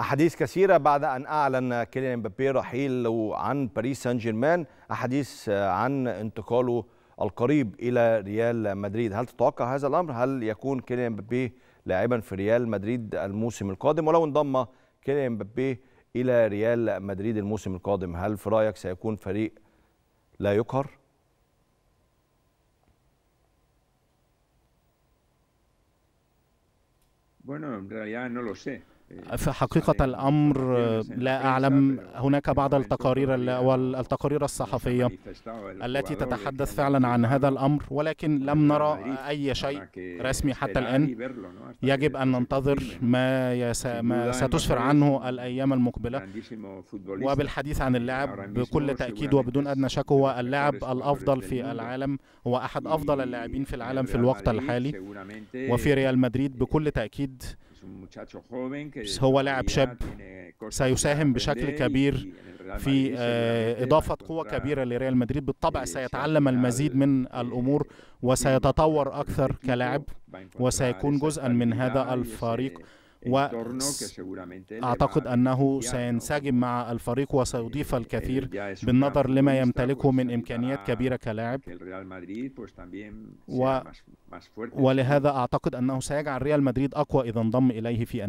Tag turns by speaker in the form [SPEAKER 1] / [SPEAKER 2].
[SPEAKER 1] أحاديث كثيرة بعد أن أعلن كيليان امبابي رحيله عن باريس سان جيرمان أحاديث عن انتقاله القريب إلى ريال مدريد هل تتوقع هذا الأمر؟ هل يكون كيليان امبابي لاعبا في ريال مدريد الموسم القادم ولو انضم كيليان امبابي إلى ريال مدريد الموسم القادم هل في رأيك سيكون فريق لا يقهر؟ Bueno, en realidad no lo sé.
[SPEAKER 2] في حقيقة الأمر لا أعلم هناك بعض التقارير والتقارير الصحفية التي تتحدث فعلا عن هذا الأمر ولكن لم نرى أي شيء رسمي حتى الآن يجب أن ننتظر ما, يس... ما ستسفر عنه الأيام المقبلة
[SPEAKER 1] وبالحديث
[SPEAKER 2] عن يعني اللاعب بكل تأكيد وبدون أدنى شك هو اللاعب الأفضل في العالم هو أحد أفضل اللاعبين في العالم في الوقت الحالي وفي ريال مدريد بكل تأكيد
[SPEAKER 1] هو لاعب شاب سيساهم بشكل كبير في آه، إضافة قوة
[SPEAKER 2] كبيرة لريال مدريد بالطبع سيتعلم المزيد من الأمور وسيتطور أكثر كلاعب وسيكون جزءا من هذا الفريق
[SPEAKER 1] وأعتقد أنه
[SPEAKER 2] سينسجم مع الفريق وسيضيف eh, الكثير بالنظر لما يمتلكه من إمكانيات كبيرة كلاعب و... ولهذا أعتقد أنه سيجعل ريال مدريد أقوى إذا انضم إليه في النهاية